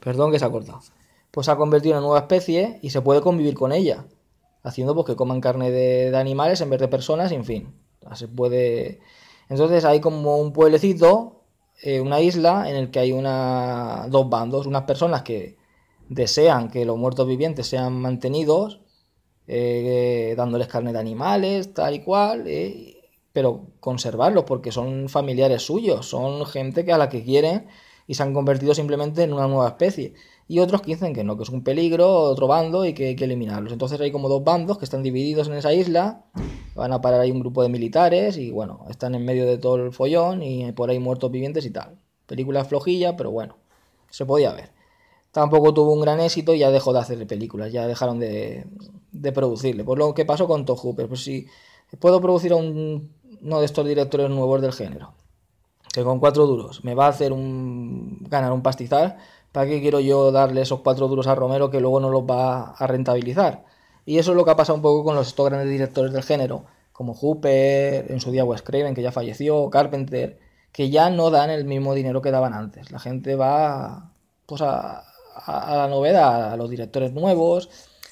perdón que se ha cortado, pues se ha convertido en una nueva especie y se puede convivir con ella, haciendo pues, que coman carne de, animales en vez de personas, en fin. Se puede... Entonces hay como un pueblecito, eh, una isla en el que hay una, dos bandos, unas personas que desean que los muertos vivientes sean mantenidos, eh, dándoles carne de animales, tal y cual, eh, pero conservarlos porque son familiares suyos, son gente que a la que quieren y se han convertido simplemente en una nueva especie. Y otros que dicen que no, que es un peligro, otro bando y que hay que eliminarlos. Entonces hay como dos bandos que están divididos en esa isla, van a parar ahí un grupo de militares y bueno, están en medio de todo el follón y por ahí muertos vivientes y tal. Película flojilla, pero bueno, se podía ver. Tampoco tuvo un gran éxito y ya dejó de hacer películas, ya dejaron de, producirle. Por lo que pasó con pero pues si puedo producir a un, uno de estos directores nuevos del género que con cuatro duros me va a hacer un ganar un pastizal, ¿para qué quiero yo darle esos cuatro duros a Romero que luego no los va a rentabilizar? Y eso es lo que ha pasado un poco con los estos grandes directores del género, como Hooper, en su día Wes Craven, que ya falleció, Carpenter, que ya no dan el mismo dinero que daban antes. La gente va pues a, a la novedad, a los directores nuevos.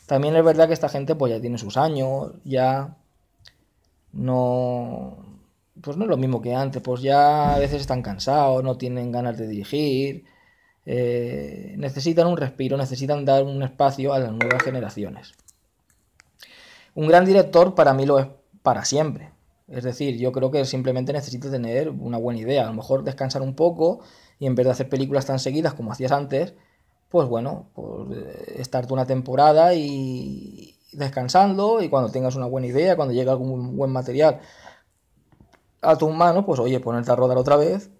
También es verdad que esta gente pues ya tiene sus años, ya no pues no es lo mismo que antes, pues ya a veces están cansados, no tienen ganas de dirigir, eh, necesitan un respiro, necesitan dar un espacio a las nuevas generaciones. Un gran director para mí lo es para siempre. Es decir, yo creo que simplemente necesita tener una buena idea. A lo mejor descansar un poco y en vez de hacer películas tan seguidas como hacías antes, pues bueno, pues, eh, estarte una temporada y descansando y cuando tengas una buena idea, cuando llegue algún buen material, a tus manos, pues oye, ponerte a rodar otra vez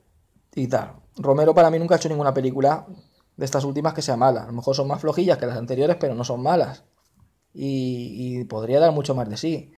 y tal. Romero para mí nunca ha hecho ninguna película de estas últimas que sea mala. A lo mejor son más flojillas que las anteriores, pero no son malas. Y, y podría dar mucho más de sí.